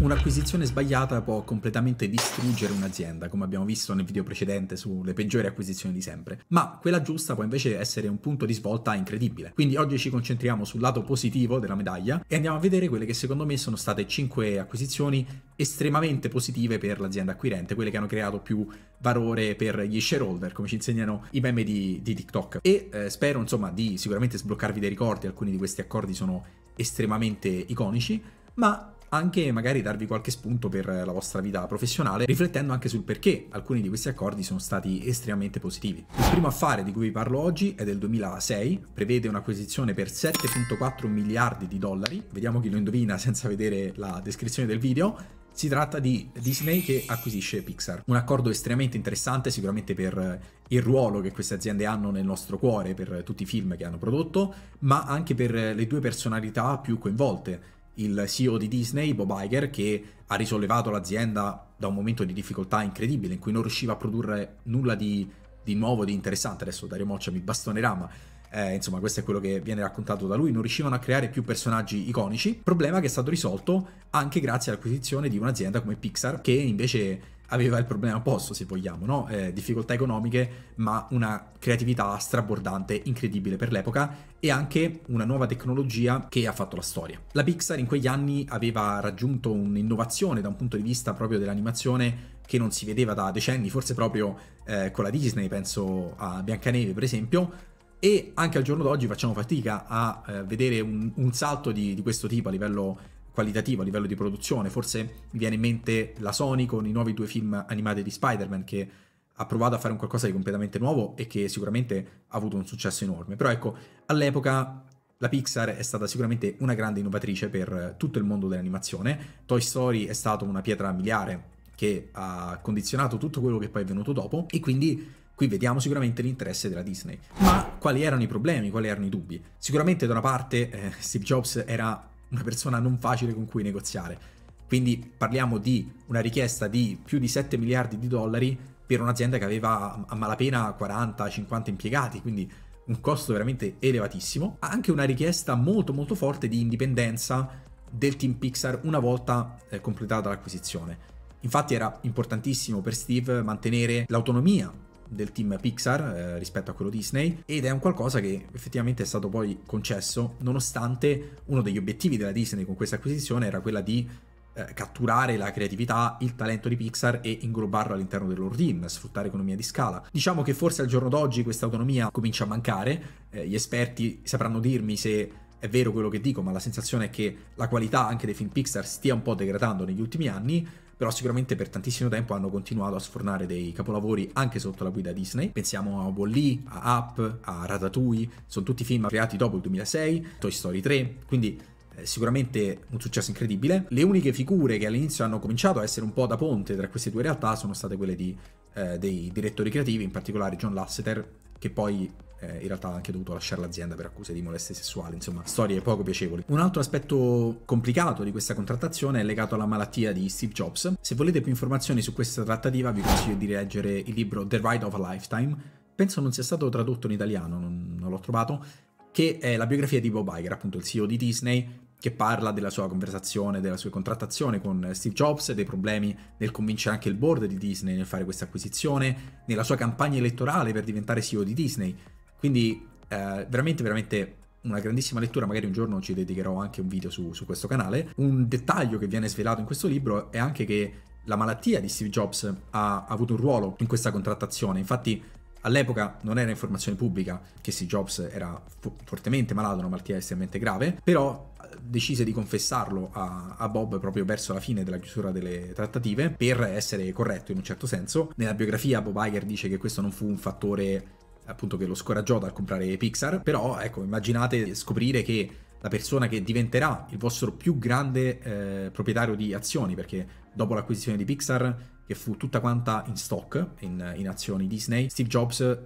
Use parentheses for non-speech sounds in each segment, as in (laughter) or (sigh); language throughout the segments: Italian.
Un'acquisizione sbagliata può completamente distruggere un'azienda, come abbiamo visto nel video precedente sulle peggiori acquisizioni di sempre, ma quella giusta può invece essere un punto di svolta incredibile. Quindi oggi ci concentriamo sul lato positivo della medaglia e andiamo a vedere quelle che secondo me sono state 5 acquisizioni estremamente positive per l'azienda acquirente, quelle che hanno creato più valore per gli shareholder, come ci insegnano i meme di, di TikTok. E eh, spero insomma di sicuramente sbloccarvi dei ricordi, alcuni di questi accordi sono estremamente iconici, ma anche magari darvi qualche spunto per la vostra vita professionale, riflettendo anche sul perché alcuni di questi accordi sono stati estremamente positivi. Il primo affare di cui vi parlo oggi è del 2006, prevede un'acquisizione per 7.4 miliardi di dollari, vediamo chi lo indovina senza vedere la descrizione del video, si tratta di Disney che acquisisce Pixar. Un accordo estremamente interessante sicuramente per il ruolo che queste aziende hanno nel nostro cuore, per tutti i film che hanno prodotto, ma anche per le due personalità più coinvolte il CEO di Disney, Bob Iger, che ha risollevato l'azienda da un momento di difficoltà incredibile in cui non riusciva a produrre nulla di, di nuovo, di interessante. Adesso Dario Moccia mi bastonerà, ma eh, insomma, questo è quello che viene raccontato da lui. Non riuscivano a creare più personaggi iconici. Problema che è stato risolto anche grazie all'acquisizione di un'azienda come Pixar, che invece aveva il problema opposto, se vogliamo, no? eh, difficoltà economiche, ma una creatività strabordante, incredibile per l'epoca e anche una nuova tecnologia che ha fatto la storia. La Pixar in quegli anni aveva raggiunto un'innovazione da un punto di vista proprio dell'animazione che non si vedeva da decenni, forse proprio eh, con la Disney, penso a Biancaneve per esempio, e anche al giorno d'oggi facciamo fatica a eh, vedere un, un salto di, di, questo tipo a livello qualitativo a livello di produzione. Forse mi viene in mente la Sony con i nuovi due film animati di Spider-Man che ha provato a fare un qualcosa di completamente nuovo e che sicuramente ha avuto un successo enorme. Però ecco, all'epoca la Pixar è stata sicuramente una grande innovatrice per tutto il mondo dell'animazione. Toy Story è stata una pietra miliare che ha condizionato tutto quello che poi è venuto dopo e quindi qui vediamo sicuramente l'interesse della Disney. Ma quali erano i problemi, quali erano i dubbi? Sicuramente da una parte eh, Steve Jobs era una persona non facile con cui negoziare. Quindi parliamo di una richiesta di più di 7 miliardi di dollari per un'azienda che aveva a malapena 40-50 impiegati, quindi un costo veramente elevatissimo. Ha anche una richiesta molto molto forte di indipendenza del team Pixar una volta eh, completata l'acquisizione. Infatti era importantissimo per Steve mantenere l'autonomia del team Pixar eh, rispetto a quello Disney ed è un qualcosa che effettivamente è stato poi concesso nonostante uno degli obiettivi della Disney con questa acquisizione era quella di eh, catturare la creatività, il talento di Pixar e inglobarlo all'interno del loro team, sfruttare economia di scala. Diciamo che forse al giorno d'oggi questa autonomia comincia a mancare, eh, gli esperti sapranno dirmi se è vero quello che dico, ma la sensazione è che la qualità anche dei film Pixar stia un po' degradando negli ultimi anni però sicuramente per tantissimo tempo hanno continuato a sfornare dei capolavori anche sotto la guida Disney. Pensiamo a Wall-E, a Up, a Ratatouille, sono tutti film creati dopo il 2006, Toy Story 3, quindi eh, sicuramente un successo incredibile. Le uniche figure che all'inizio hanno cominciato a essere un po' da ponte tra queste due realtà sono state quelle di, eh, dei direttori creativi, in particolare John Lasseter, che poi eh, in realtà ha anche dovuto lasciare l'azienda per accuse di molestie sessuali, insomma storie poco piacevoli. Un altro aspetto complicato di questa contrattazione è legato alla malattia di Steve Jobs. Se volete più informazioni su questa trattativa vi consiglio di leggere il libro The Ride of a Lifetime, penso non sia stato tradotto in italiano, non, non l'ho trovato, che è la biografia di Bob Iger, appunto il CEO di Disney, che parla della sua conversazione, della sua contrattazione con Steve Jobs, dei problemi nel convincere anche il board di Disney nel fare questa acquisizione, nella sua campagna elettorale per diventare CEO di Disney. Quindi eh, veramente, veramente una grandissima lettura, magari un giorno ci dedicherò anche un video su, su questo canale. Un dettaglio che viene svelato in questo libro è anche che la malattia di Steve Jobs ha avuto un ruolo in questa contrattazione. Infatti All'epoca non era informazione pubblica che Steve Jobs era fortemente malato, una malattia estremamente grave, però eh, decise di confessarlo a, a, Bob proprio verso la fine della chiusura delle trattative per essere corretto in un certo senso. Nella biografia Bob Iger dice che questo non fu un fattore appunto che lo scoraggiò dal comprare Pixar, però ecco, immaginate scoprire che la persona che diventerà il vostro più grande eh, proprietario di azioni, perché dopo l'acquisizione di Pixar, che fu tutta quanta in stock, in, in azioni Disney, Steve Jobs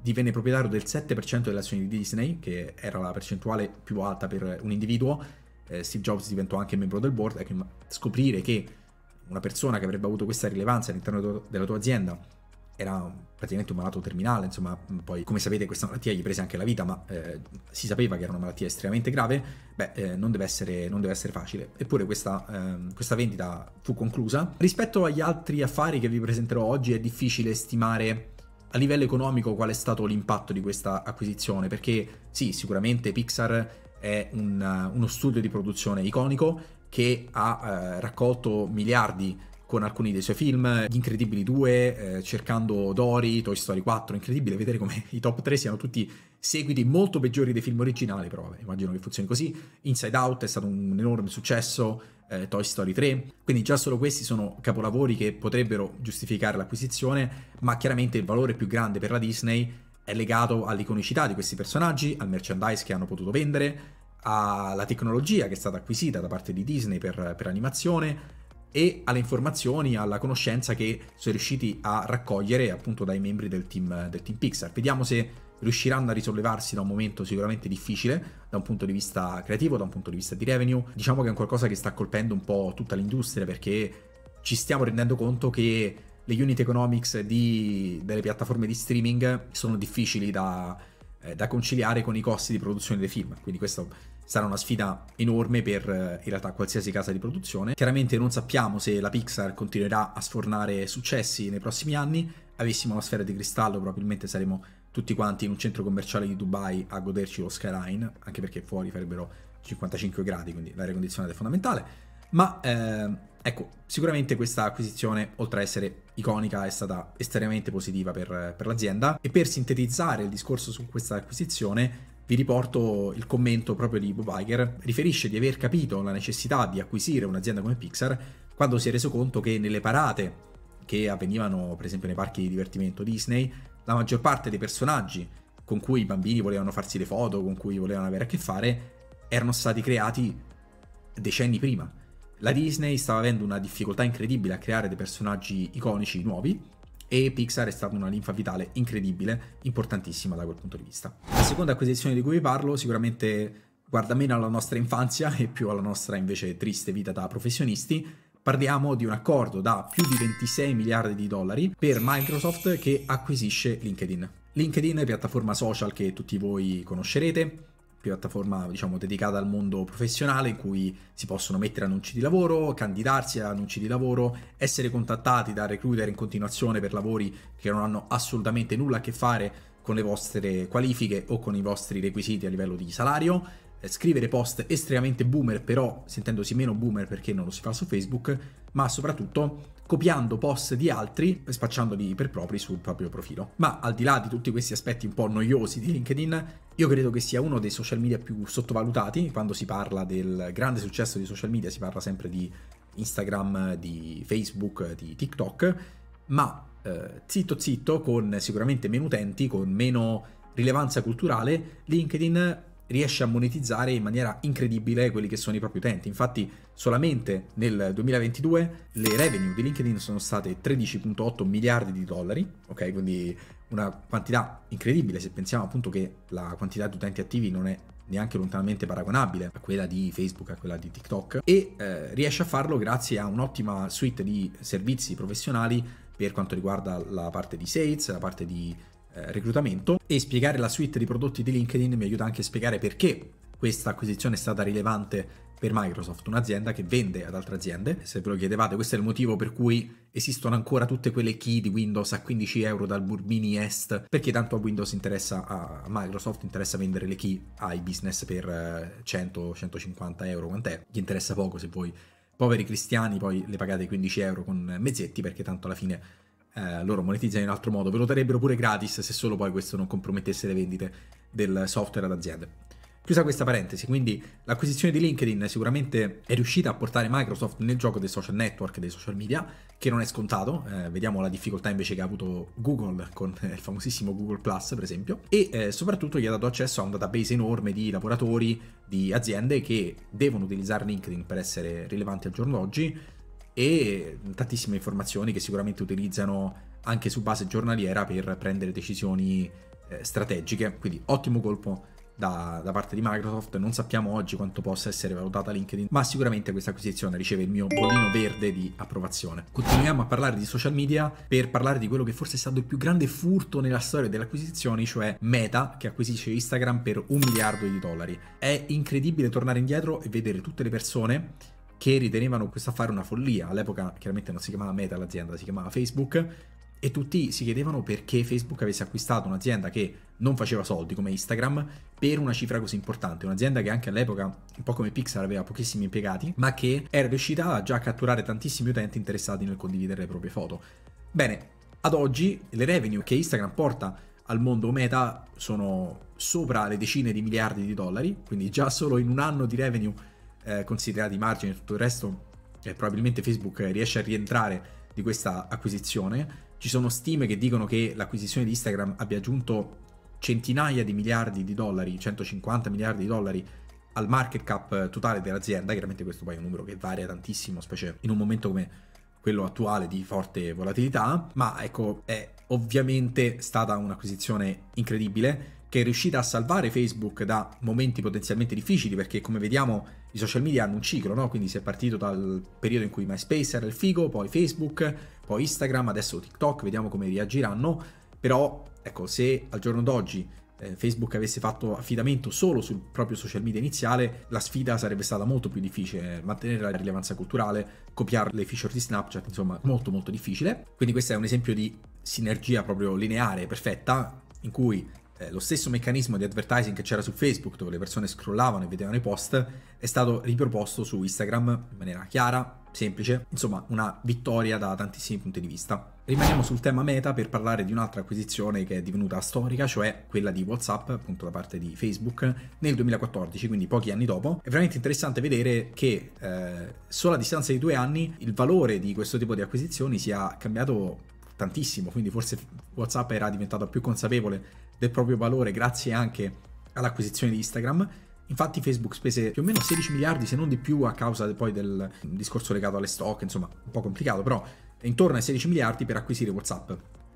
divenne proprietario del 7% delle azioni di Disney, che era la percentuale più alta per un individuo. Eh, Steve Jobs diventò anche membro del board, ecco, scoprire che una persona che avrebbe avuto questa rilevanza all'interno della tua azienda era praticamente un malato terminale, insomma, poi come sapete questa malattia gli prese anche la vita, ma eh, si sapeva che era una malattia estremamente grave, beh, eh, non, deve essere, non, deve essere, facile. Eppure questa, eh, questa, vendita fu conclusa. Rispetto agli altri affari che vi presenterò oggi è difficile stimare a livello economico qual è stato l'impatto di questa acquisizione, perché sì, sicuramente Pixar è un, uno studio di produzione iconico che ha eh, raccolto miliardi con alcuni dei suoi film, Gli Incredibili 2, eh, Cercando Dory, Toy Story 4, incredibile vedere come (laughs) i top 3 siano tutti seguiti molto peggiori dei film originali, però vabbè, immagino che funzioni così. Inside Out è stato un enorme successo, eh, Toy Story 3, quindi già solo questi sono capolavori che potrebbero giustificare l'acquisizione, ma chiaramente il valore più grande per la Disney è legato all'iconicità di questi personaggi, al merchandise che hanno potuto vendere, alla tecnologia che è stata acquisita da parte di Disney per, per animazione, e alle informazioni, alla conoscenza che sono riusciti a raccogliere appunto dai membri del team, del team Pixar. Vediamo se riusciranno a risollevarsi da un momento sicuramente difficile da un punto di vista creativo, da un punto di vista di revenue. Diciamo che è un qualcosa che sta colpendo un po' tutta l'industria perché ci stiamo rendendo conto che le unit economics di, delle piattaforme di streaming sono difficili da, eh, da conciliare con i costi di produzione dei film. Quindi questo sarà una sfida enorme per eh, in realtà qualsiasi casa di produzione. Chiaramente non sappiamo se la Pixar continuerà a sfornare successi nei prossimi anni, avessimo la sfera di cristallo probabilmente saremmo tutti quanti in un centro commerciale di Dubai a goderci lo skyline, anche perché fuori farebbero 55 gradi, quindi l'aria condizionata è fondamentale, ma eh, ecco, sicuramente questa acquisizione, oltre a essere iconica, è stata estremamente positiva per, per l'azienda e per sintetizzare il discorso su questa acquisizione vi riporto il commento proprio di Bob Iger, riferisce di aver capito la necessità di acquisire un'azienda come Pixar quando si è reso conto che nelle parate che avvenivano per esempio nei parchi di divertimento Disney, la maggior parte dei personaggi con cui i bambini volevano farsi le foto, con cui volevano avere a che fare, erano stati creati decenni prima. La Disney stava avendo una difficoltà incredibile a creare dei personaggi iconici nuovi e Pixar è stata una linfa vitale incredibile, importantissima da quel punto di vista. La seconda acquisizione di cui vi parlo sicuramente guarda meno alla nostra infanzia e più alla nostra invece triste vita da professionisti, Parliamo di un accordo da più di 26 miliardi di dollari per Microsoft che acquisisce LinkedIn. LinkedIn è piattaforma social che tutti voi conoscerete, piattaforma diciamo, dedicata al mondo professionale in cui si possono mettere annunci di lavoro, candidarsi a annunci di lavoro, essere contattati da recruiter in continuazione per lavori che non hanno assolutamente nulla a che fare con le vostre qualifiche o con i vostri requisiti a livello di salario, eh, scrivere post estremamente boomer però sentendosi meno boomer perché non lo si fa su Facebook, ma soprattutto copiando post di altri e spacciandoli per propri sul proprio profilo. Ma al di là di tutti questi aspetti un po' noiosi di LinkedIn, io credo che sia uno dei social media più sottovalutati, quando si parla del grande successo di social media si parla sempre di Instagram, di Facebook, di TikTok, ma eh, zitto zitto, con sicuramente meno utenti, con meno rilevanza culturale, LinkedIn riesce a monetizzare in maniera incredibile quelli che sono i propri utenti. Infatti solamente nel 2022 le revenue di LinkedIn sono state 13.8 miliardi di dollari, ok? Quindi una quantità incredibile se pensiamo appunto che la quantità di utenti attivi non è neanche lontanamente paragonabile a quella di Facebook, a quella di TikTok, e eh, riesce a farlo grazie a un'ottima suite di servizi professionali per quanto riguarda la parte di sales, la parte di eh, reclutamento e spiegare la suite di prodotti di LinkedIn mi aiuta anche a spiegare perché questa acquisizione è stata rilevante per Microsoft, un'azienda che vende ad altre aziende. Se ve lo chiedevate, questo è il motivo per cui esistono ancora tutte quelle key di Windows a 15 euro dal Burbini Est, perché tanto a Windows interessa, a Microsoft interessa vendere le key ai business per 100-150 eh, euro, quant'è? Gli interessa poco se voi, poveri cristiani, poi le pagate 15 euro con mezzetti, perché tanto alla fine eh, loro monetizzano in un altro modo, ve lo darebbero pure gratis se solo poi questo non compromettesse le vendite del software ad aziende. Chiusa questa parentesi, quindi l'acquisizione di LinkedIn sicuramente è riuscita a portare Microsoft nel gioco dei social network, dei social media, che non è scontato, eh, vediamo la difficoltà invece che ha avuto Google con (laughs) il famosissimo Google Plus per esempio, e eh, soprattutto gli ha dato accesso a un database enorme di lavoratori, di aziende che devono utilizzare LinkedIn per essere rilevanti al giorno d'oggi, e tantissime informazioni che sicuramente utilizzano anche su base giornaliera per prendere decisioni eh, strategiche. Quindi ottimo colpo da, da, parte di Microsoft. Non sappiamo oggi quanto possa essere valutata LinkedIn, ma sicuramente questa acquisizione riceve il mio bollino verde di approvazione. Continuiamo a parlare di social media per parlare di quello che forse è stato il più grande furto nella storia delle acquisizioni, cioè Meta che acquisisce Instagram per un miliardo di dollari. È incredibile tornare indietro e vedere tutte le persone che ritenevano questo affare una follia. All'epoca chiaramente non si chiamava Meta l'azienda, si chiamava Facebook e tutti si chiedevano perché Facebook avesse acquistato un'azienda che non faceva soldi come Instagram per una cifra così importante, un'azienda che anche all'epoca, un po' come Pixar, aveva pochissimi impiegati, ma che era riuscita già a catturare tantissimi utenti interessati nel condividere le proprie foto. Bene, ad oggi le revenue che Instagram porta al mondo meta sono sopra le decine di miliardi di dollari, quindi già solo in un anno di revenue eh, considerati i margini e tutto il resto, eh, probabilmente Facebook riesce a rientrare di questa acquisizione. Ci sono stime che dicono che l'acquisizione di Instagram abbia aggiunto centinaia di miliardi di dollari, 150 miliardi di dollari al market cap totale dell'azienda. Chiaramente questo poi è un numero che varia tantissimo, specie in un momento come quello attuale di forte volatilità, ma ecco, è ovviamente stata un'acquisizione incredibile che è riuscita a salvare Facebook da momenti potenzialmente difficili perché come vediamo i social media hanno un ciclo, no? Quindi si è partito dal periodo in cui MySpace era il figo, poi Facebook, poi Instagram, adesso TikTok, vediamo come reagiranno. Però, ecco, se al giorno d'oggi eh, Facebook avesse fatto affidamento solo sul proprio social media iniziale, la sfida sarebbe stata molto più difficile, eh, mantenere la rilevanza culturale, copiare le feature di Snapchat, insomma, molto molto difficile. Quindi questo è un esempio di sinergia proprio lineare, perfetta, in cui eh, lo stesso meccanismo di advertising che c'era su Facebook, dove le persone scrollavano e vedevano i post, è stato riproposto su Instagram in maniera chiara, semplice, insomma una vittoria da tantissimi punti di vista. Rimaniamo sul tema meta per parlare di un'altra acquisizione che è divenuta storica, cioè quella di WhatsApp, appunto da parte di Facebook, nel 2014, quindi pochi anni dopo. È veramente interessante vedere che eh, solo a distanza di due anni il valore di questo tipo di acquisizioni sia cambiato tantissimo, quindi forse WhatsApp era diventato più consapevole del proprio valore grazie anche all'acquisizione di Instagram. Infatti Facebook spese più o meno 16 miliardi, se non di più, a causa poi del discorso legato alle stock, insomma, un po' complicato, però intorno ai 16 miliardi per acquisire WhatsApp.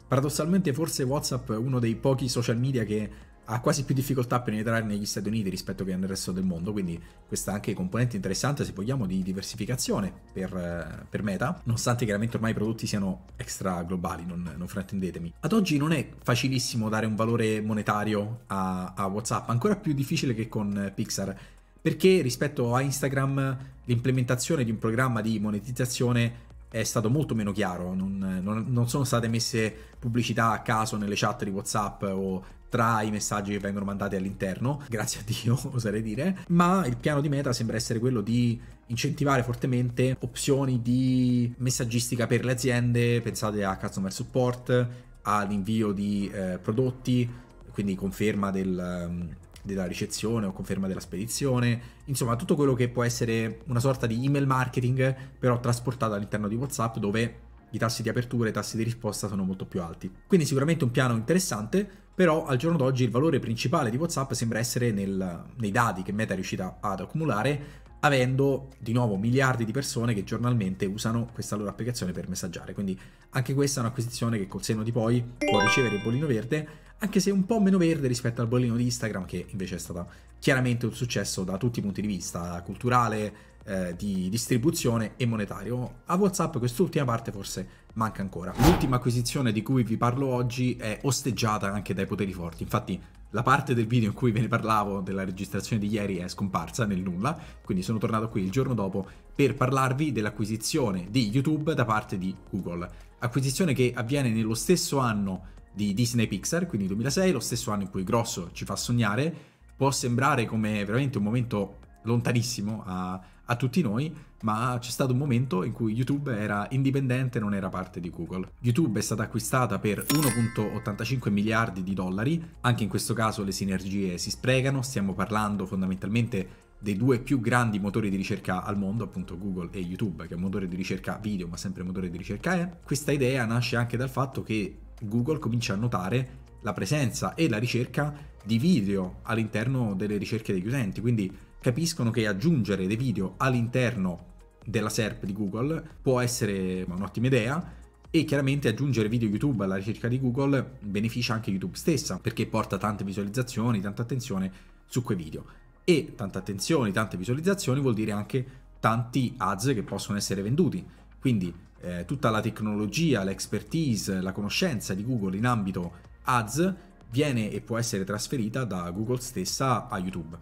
Paradossalmente forse WhatsApp è uno dei pochi social media che ha quasi più difficoltà a penetrare negli Stati Uniti rispetto che nel resto del mondo, quindi questa è anche componente interessante, se vogliamo, di diversificazione per, eh, per Meta, nonostante chiaramente ormai i prodotti siano extra globali, non, non fraintendetemi. Ad oggi non è facilissimo dare un valore monetario a, a WhatsApp, ancora più difficile che con eh, Pixar, perché rispetto a Instagram l'implementazione di un programma di monetizzazione è stato molto meno chiaro, non, non, non, sono state messe pubblicità a caso nelle chat di Whatsapp o tra i messaggi che vengono mandati all'interno, grazie a Dio (laughs) oserei dire, ma il piano di Meta sembra essere quello di incentivare fortemente opzioni di messaggistica per le aziende, pensate a customer support, all'invio di eh, prodotti, quindi conferma del... Um, della ricezione o conferma della spedizione, insomma tutto quello che può essere una sorta di email marketing però trasportato all'interno di Whatsapp dove i tassi di apertura e i tassi di risposta sono molto più alti. Quindi sicuramente un piano interessante, però al giorno d'oggi il valore principale di WhatsApp sembra essere nel, nei dati che Meta è riuscita ad accumulare, avendo di nuovo miliardi di persone che giornalmente usano questa loro applicazione per messaggiare. Quindi anche questa è un'acquisizione che col senno di poi può ricevere il bollino verde, anche se un po' meno verde rispetto al bollino di Instagram, che invece è stato chiaramente un successo da tutti i punti di vista, culturale, eh, di distribuzione e monetario. A WhatsApp quest'ultima parte forse manca ancora. L'ultima acquisizione di cui vi parlo oggi è osteggiata anche dai poteri forti, infatti la parte del video in cui ve ne parlavo della registrazione di ieri è scomparsa nel nulla, quindi sono tornato qui il giorno dopo per parlarvi dell'acquisizione di YouTube da parte di Google. Acquisizione che avviene nello stesso anno di Disney Pixar, quindi 2006, lo stesso anno in cui Grosso ci fa sognare. Può sembrare come veramente un momento lontanissimo a, a tutti noi, ma c'è stato un momento in cui YouTube era indipendente, non era parte di Google. YouTube è stata acquistata per 1.85 miliardi di dollari, anche in questo caso le sinergie si spregano, stiamo parlando fondamentalmente dei due più grandi motori di ricerca al mondo, appunto Google e YouTube, che è un motore di ricerca video, ma sempre motore di ricerca è. Questa idea nasce anche dal fatto che Google comincia a notare la presenza e la ricerca di video all'interno delle ricerche degli utenti, quindi capiscono che aggiungere dei video all'interno della SERP di Google può essere un'ottima idea e chiaramente aggiungere video YouTube alla ricerca di Google beneficia anche YouTube stessa perché porta tante visualizzazioni, tanta attenzione su quei video e tante attenzioni, tante visualizzazioni vuol dire anche tanti ads che possono essere venduti. Quindi eh, tutta la tecnologia, l'expertise, la conoscenza di Google in ambito ads viene e può essere trasferita da Google stessa a YouTube.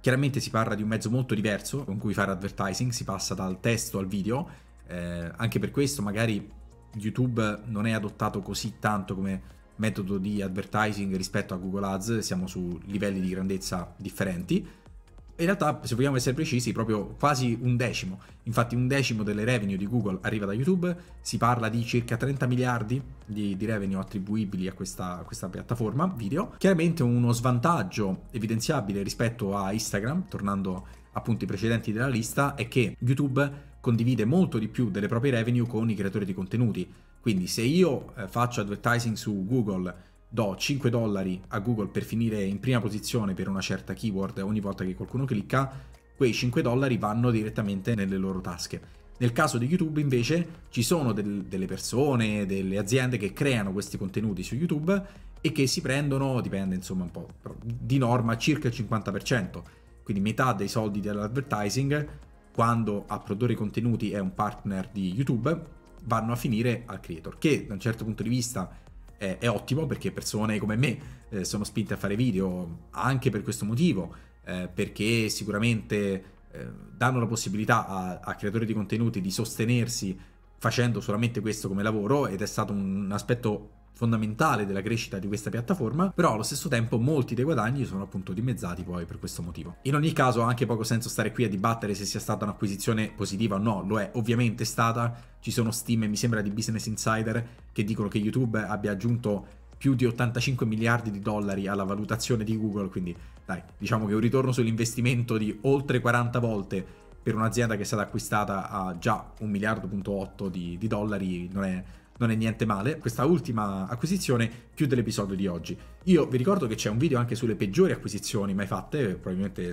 Chiaramente si parla di un mezzo molto diverso con cui fare advertising, si passa dal testo al video, eh, anche per questo magari YouTube non è adottato così tanto come metodo di advertising rispetto a Google Ads, siamo su livelli di grandezza differenti in realtà, se vogliamo essere precisi, proprio quasi un decimo. Infatti un decimo delle revenue di Google arriva da YouTube, si parla di circa 30 miliardi di, di revenue attribuibili a questa, a questa, piattaforma video. Chiaramente uno svantaggio evidenziabile rispetto a Instagram, tornando appunto ai precedenti della lista, è che YouTube condivide molto di più delle proprie revenue con i creatori di contenuti. Quindi se io eh, faccio advertising su Google do 5 dollari a Google per finire in prima posizione per una certa keyword ogni volta che qualcuno clicca, quei 5 dollari vanno direttamente nelle loro tasche. Nel caso di YouTube invece ci sono del, delle persone, delle aziende che creano questi contenuti su YouTube e che si prendono, dipende insomma un po', di norma circa il 50%, quindi metà dei soldi dell'advertising quando a produrre i contenuti è un partner di YouTube vanno a finire al creator, che da un certo punto di vista è, è ottimo perché persone come me eh, sono spinte a fare video anche per questo motivo, eh, perché sicuramente eh, danno la possibilità a, a creatori di contenuti di sostenersi facendo solamente questo come lavoro ed è stato un aspetto fondamentale della crescita di questa piattaforma, però allo stesso tempo molti dei guadagni sono appunto dimezzati poi per questo motivo. In ogni caso ha anche poco senso stare qui a dibattere se sia stata un'acquisizione positiva o no, lo è ovviamente stata, ci sono stime mi sembra di Business Insider che dicono che YouTube abbia aggiunto più di 85 miliardi di dollari alla valutazione di Google, quindi dai, diciamo che un ritorno sull'investimento di oltre 40 volte per un'azienda che è stata acquistata a già 1 miliardo.8 di, di dollari non è, non è niente male, questa ultima acquisizione chiude l'episodio di oggi. Io vi ricordo che c'è un video anche sulle peggiori acquisizioni mai fatte, probabilmente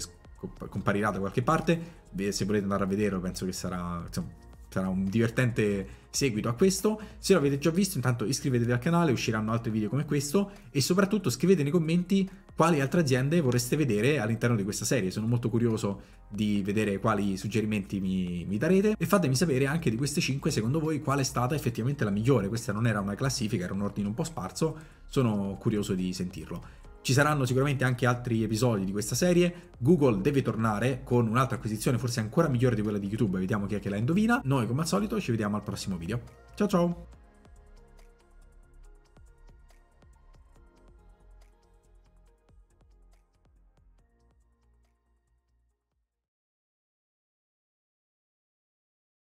comparirà da qualche parte, se volete andare a vederlo penso che sarà... Insomma, sarà un divertente seguito a questo. Se l'avete già visto, intanto iscrivetevi al canale, usciranno altri video come questo e soprattutto scrivete nei commenti quali altre aziende vorreste vedere all'interno di questa serie. Sono molto curioso di vedere quali suggerimenti mi, mi, darete e fatemi sapere anche di queste 5 secondo voi qual è stata effettivamente la migliore. Questa non era una classifica, era un ordine un po' sparso, sono curioso di sentirlo. Ci saranno sicuramente anche altri episodi di questa serie. Google deve tornare con un'altra acquisizione, forse ancora migliore di quella di YouTube. Vediamo chi è che la indovina. Noi, come al solito, ci vediamo al prossimo video. Ciao ciao!